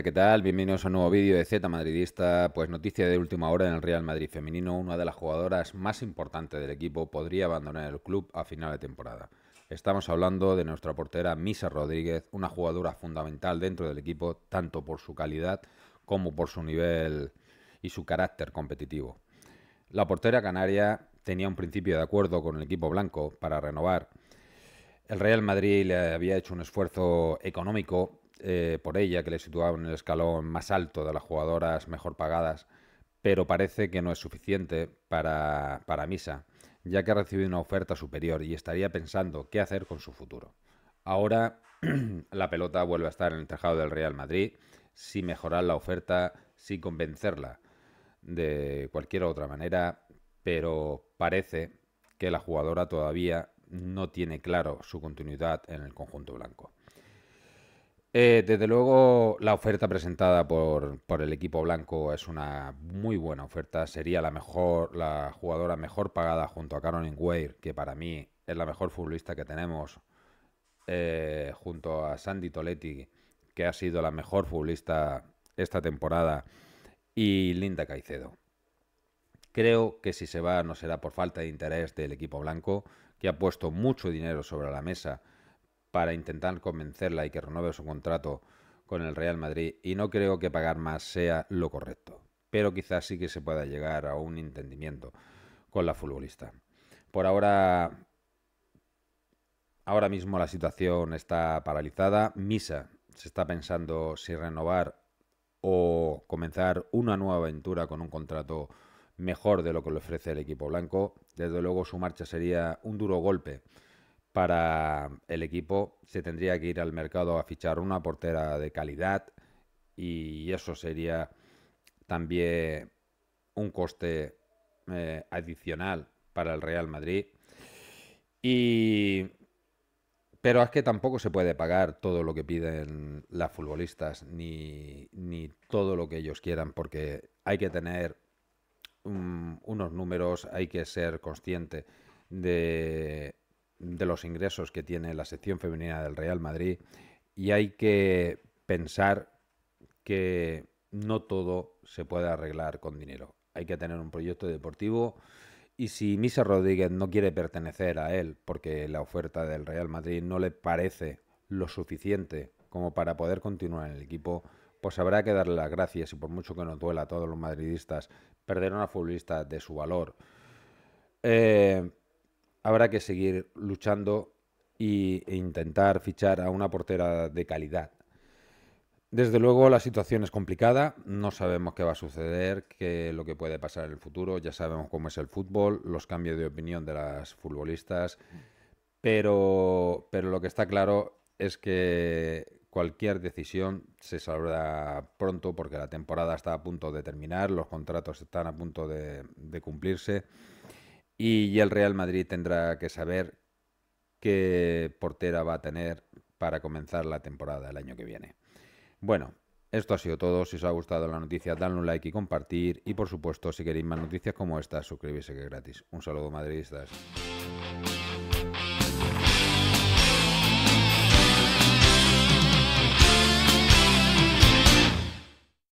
¿qué tal? Bienvenidos a un nuevo vídeo de Z Madridista. Pues noticia de última hora en el Real Madrid femenino, una de las jugadoras más importantes del equipo podría abandonar el club a final de temporada. Estamos hablando de nuestra portera Misa Rodríguez, una jugadora fundamental dentro del equipo, tanto por su calidad como por su nivel y su carácter competitivo. La portera canaria tenía un principio de acuerdo con el equipo blanco para renovar. El Real Madrid le había hecho un esfuerzo económico eh, por ella, que le situaba en el escalón más alto de las jugadoras mejor pagadas, pero parece que no es suficiente para, para Misa, ya que ha recibido una oferta superior y estaría pensando qué hacer con su futuro. Ahora la pelota vuelve a estar en el tejado del Real Madrid, si mejorar la oferta, si convencerla de cualquier otra manera, pero parece que la jugadora todavía no tiene claro su continuidad en el conjunto blanco. Eh, desde luego, la oferta presentada por, el equipo blanco es una muy buena oferta. Sería la mejor, la jugadora mejor pagada junto a Caroline Ware, que para mí es la mejor futbolista que tenemos, eh, junto a Sandy Toletti, que ha sido la mejor futbolista esta temporada, y Linda Caicedo. Creo que si se va no será por falta de interés del equipo blanco, que ha puesto mucho dinero sobre la mesa para intentar convencerla y que renueve su contrato con el Real Madrid y no creo que pagar más sea lo correcto. Pero quizás sí que se pueda llegar a un entendimiento con la futbolista. Por ahora, ahora mismo la situación está paralizada. Misa se está pensando si renovar o comenzar una nueva aventura con un contrato mejor de lo que le ofrece el equipo blanco. Desde luego su marcha sería un duro golpe para el equipo se tendría que ir al mercado a fichar una portera de calidad y eso sería también un coste eh, adicional para el Real Madrid. Pero es que tampoco se puede pagar todo lo que piden las futbolistas, ni, todo lo que ellos quieran, porque hay que tener mm, unos números, hay que ser consciente de los ingresos que tiene la sección femenina del Real Madrid y hay que pensar que no todo se puede arreglar con dinero. Hay que tener un proyecto deportivo y si Misa Rodríguez no quiere pertenecer a él porque la oferta del Real Madrid no le parece lo suficiente como para poder continuar en el equipo, pues habrá que darle las gracias y por mucho que nos duela a todos los madridistas perder a una futbolista de su valor. Eh, habrá que seguir luchando e intentar fichar a una portera de calidad. Desde luego la situación es complicada, no sabemos qué va a suceder, qué lo que puede pasar en el futuro, ya sabemos cómo es el fútbol, los cambios de opinión de las futbolistas, pero, lo que está claro es que cualquier decisión se sabrá pronto porque la temporada está a punto de terminar, los contratos están a punto de, de cumplirse y el Real Madrid tendrá que saber qué portera va a tener para comenzar la temporada el año que viene. Bueno, esto ha sido todo. Si os ha gustado la noticia, dadle un like y compartir. Y por supuesto, si queréis más noticias como esta, suscribirse que es gratis. Un saludo madridistas.